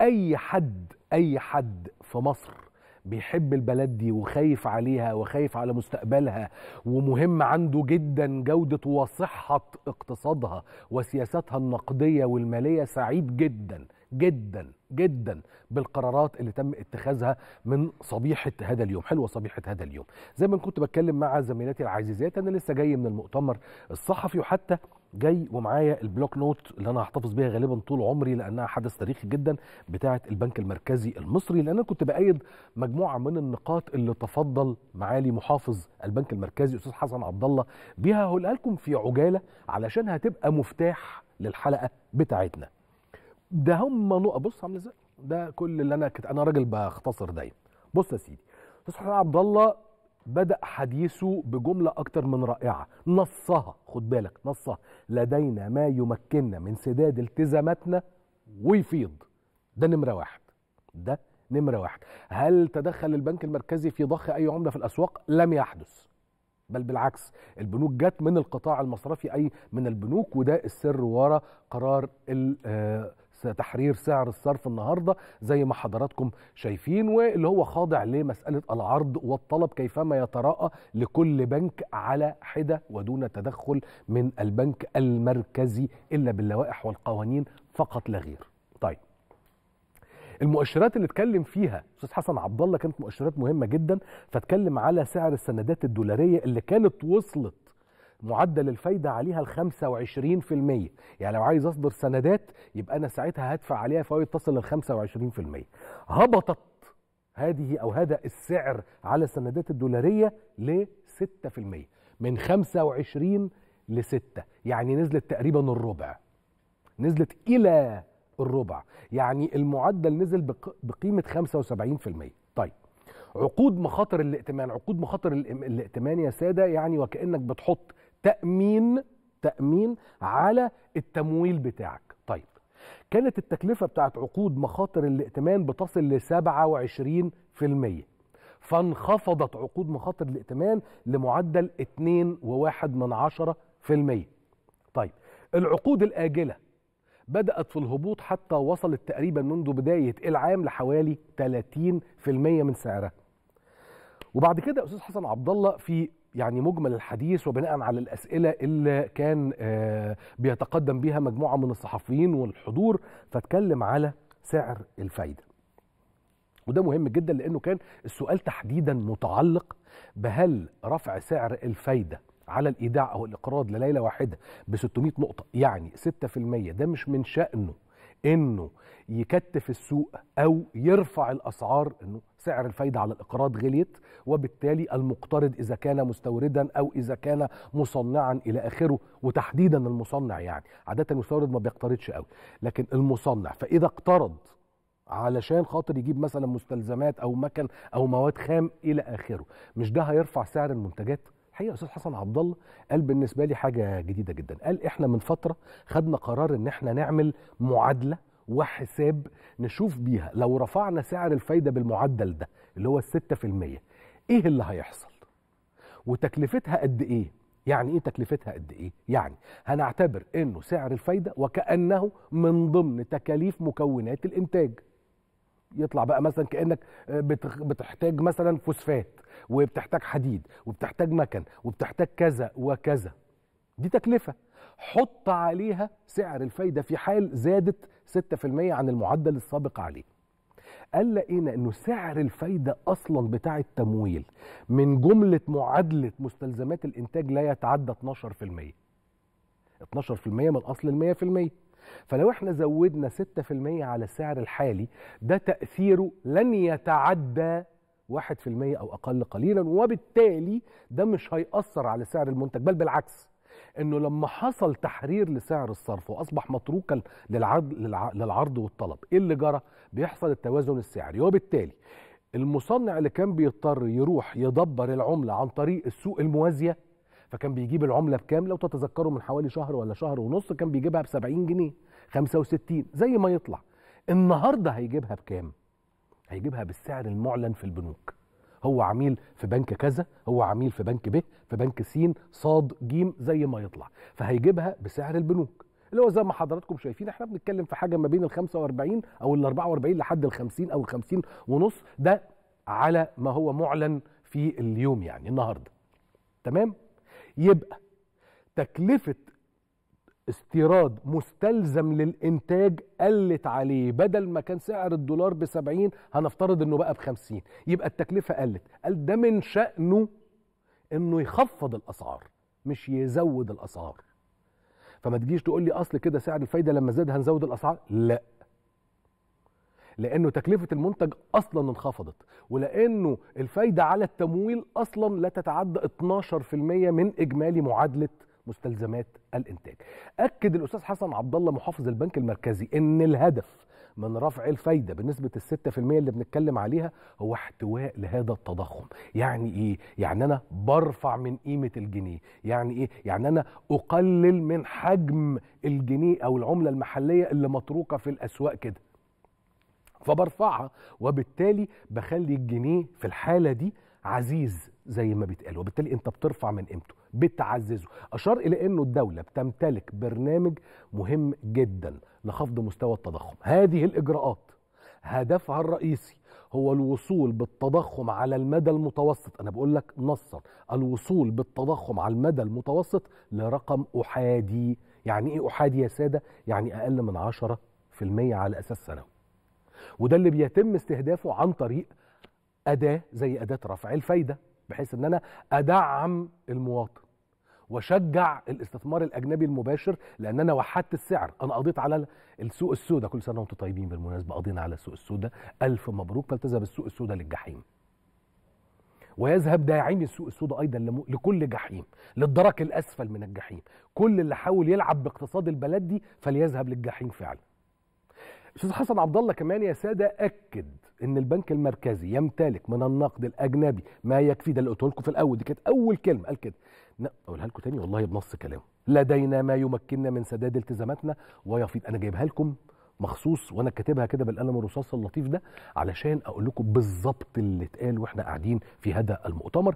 اي حد اي حد في مصر بيحب البلد دي وخايف عليها وخايف على مستقبلها ومهم عنده جدا جودة وصحة اقتصادها وسياساتها النقدية والمالية سعيد جدا جدا جدا بالقرارات اللي تم اتخاذها من صبيحه هذا اليوم حلوه صبيحه هذا اليوم زي ما كنت بتكلم مع زميلاتي العزيزات انا لسه جاي من المؤتمر الصحفي وحتى جاي ومعايا البلوك نوت اللي انا هحتفظ بيها غالبا طول عمري لانها حدث تاريخي جدا بتاعه البنك المركزي المصري لان انا كنت بايد مجموعه من النقاط اللي تفضل معالي محافظ البنك المركزي استاذ حسن عبد الله بيها هقولها لكم في عجاله علشان هتبقى مفتاح للحلقه بتاعتنا ده هم نقط بص عامل ازاي ده كل اللي انا كت... انا راجل بختصر دايما بص يا سيدي استاذ حسن عبد الله بدأ حديثه بجملة أكتر من رائعة نصها خد بالك نصها لدينا ما يمكننا من سداد التزاماتنا ويفيض ده نمرة واحد ده نمرة واحد هل تدخل البنك المركزي في ضخ أي عملة في الأسواق؟ لم يحدث بل بالعكس البنوك جت من القطاع المصرفي أي من البنوك وده السر وراء قرار آه، تحرير سعر الصرف النهارده زي ما حضراتكم شايفين واللي هو خاضع لمساله العرض والطلب كيفما يتراءى لكل بنك على حده ودون تدخل من البنك المركزي الا باللوائح والقوانين فقط لا غير. طيب المؤشرات اللي اتكلم فيها استاذ حسن عبد الله كانت مؤشرات مهمه جدا فاتكلم على سعر السندات الدولاريه اللي كانت وصلت معدل الفايده عليها ال 25% يعني لو عايز اصدر سندات يبقى انا ساعتها هدفع عليها فوائد تصل لل 25% هبطت هذه او هذا السعر على السندات الدولاريه ل 6% من 25 ل 6 يعني نزلت تقريبا الربع نزلت الى الربع يعني المعدل نزل بقيمه 75% طيب عقود مخاطر الائتمان عقود مخاطر الائتمان يا ساده يعني وكانك بتحط تامين تامين على التمويل بتاعك طيب كانت التكلفه بتاعت عقود مخاطر الائتمان بتصل ل 27% فانخفضت عقود مخاطر الائتمان لمعدل 2.1% طيب العقود الآجلة بدأت في الهبوط حتى وصلت تقريبا منذ بداية العام لحوالي 30% من سعرها وبعد كده أستاذ حسن عبد الله في يعني مجمل الحديث وبناء على الاسئله اللي كان آه، بيتقدم بها مجموعه من الصحفيين والحضور فاتكلم على سعر الفايده وده مهم جدا لانه كان السؤال تحديدا متعلق بهل رفع سعر الفايده على الايداع او الاقراض لليله واحده ب 600 نقطه يعني 6% ده مش من شانه انه يكتف السوق او يرفع الاسعار انه سعر الفايده على الاقراض غليت وبالتالي المقترض اذا كان مستوردا او اذا كان مصنعا الى اخره وتحديدا المصنع يعني عاده المستورد ما بيقترضش قوي لكن المصنع فاذا اقترض علشان خاطر يجيب مثلا مستلزمات او مكن او مواد خام الى اخره مش ده هيرفع سعر المنتجات الحقيقه استاذ حسن عبد الله قال بالنسبه لي حاجه جديده جدا قال احنا من فتره خدنا قرار ان احنا نعمل معادله وحساب نشوف بيها لو رفعنا سعر الفايده بالمعدل ده اللي هو ال 6% ايه اللي هيحصل وتكلفتها قد ايه يعني ايه تكلفتها قد ايه يعني هنعتبر انه سعر الفايده وكانه من ضمن تكاليف مكونات الانتاج يطلع بقى مثلا كانك آه، بتحتاج مثلا فوسفات وبتحتاج حديد وبتحتاج مكن وبتحتاج كذا وكذا دي تكلفه حط عليها سعر الفايده في حال زادت 6% عن المعدل السابق عليه قال لقينا انه سعر الفايده اصلا بتاع التمويل من جمله معادله مستلزمات الانتاج لا يتعدى 12% 12% من اصل ال 100% فلو احنا زودنا 6% على السعر الحالي ده تأثيره لن يتعدى 1% أو أقل قليلا وبالتالي ده مش هيأثر على سعر المنتج بل بالعكس انه لما حصل تحرير لسعر الصرف واصبح متروكا للعرض للعرض والطلب ايه اللي جرى بيحصل التوازن السعري وبالتالي المصنع اللي كان بيضطر يروح يدبر العمله عن طريق السوق الموازيه فكان بيجيب العمله بكام لو تتذكروا من حوالي شهر ولا شهر ونص كان بيجيبها ب 70 جنيه 65 زي ما يطلع النهارده هيجيبها بكام هيجيبها بالسعر المعلن في البنوك هو عميل في بنك كذا هو عميل في بنك ب في بنك س صاد ج زي ما يطلع فهيجيبها بسعر البنوك اللي هو زي ما حضراتكم شايفين احنا بنتكلم في حاجه ما بين ال 45 او ال 44 لحد ال 50 او ال 50 ونص ده على ما هو معلن في اليوم يعني النهارده تمام يبقى تكلفة استيراد مستلزم للإنتاج قلت عليه بدل ما كان سعر الدولار ب 70 هنفترض إنه بقى ب 50 يبقى التكلفة قلت قال ده من شأنه إنه يخفض الأسعار مش يزود الأسعار فما تجيش تقول لي أصل كده سعر الفايدة لما زاد هنزود الأسعار لا لانه تكلفه المنتج اصلا انخفضت ولانه الفايده على التمويل اصلا لا تتعدى 12% من اجمالي معادله مستلزمات الانتاج. اكد الاستاذ حسن عبد الله محافظ البنك المركزي ان الهدف من رفع الفايده بنسبه ال 6% اللي بنتكلم عليها هو احتواء لهذا التضخم، يعني ايه؟ يعني انا برفع من قيمه الجنيه، يعني ايه؟ يعني انا اقلل من حجم الجنيه او العمله المحليه اللي متروكه في الاسواق كده. فبرفعها وبالتالي بخلي الجنيه في الحاله دي عزيز زي ما بيتقال وبالتالي انت بترفع من قيمته بتعززه اشار الى انه الدوله بتمتلك برنامج مهم جدا لخفض مستوى التضخم هذه الاجراءات هدفها الرئيسي هو الوصول بالتضخم على المدى المتوسط انا بقول لك نصا الوصول بالتضخم على المدى المتوسط لرقم احادي يعني ايه احادي يا ساده يعني اقل من 10% على اساس سنوي وده اللي بيتم استهدافه عن طريق اداه زي اداه رفع الفايده بحيث ان انا ادعم المواطن وشجع الاستثمار الاجنبي المباشر لان انا وحدت السعر انا قضيت على السوق السوداء كل سنه وانتم طيبين بالمناسبه قضينا على السوق السوداء الف مبروك فلتذهب السوق السوداء للجحيم ويذهب داعمي السوق السوداء ايضا لكل جحيم للدرك الاسفل من الجحيم كل اللي حاول يلعب باقتصاد البلد دي فليذهب للجحيم فعلا استاذ حسن عبد الله كمان يا ساده اكد ان البنك المركزي يمتلك من النقد الاجنبي ما يكفي ده اللي قلته لكم في الاول دي كانت اول كلمه قال كده اقولها لكم تاني والله بنص كلامه لدينا ما يمكننا من سداد التزاماتنا ويفيض انا جايبها لكم مخصوص وانا كاتبها كده بالقلم الرصاص اللطيف ده علشان اقول لكم بالظبط اللي اتقال واحنا قاعدين في هذا المؤتمر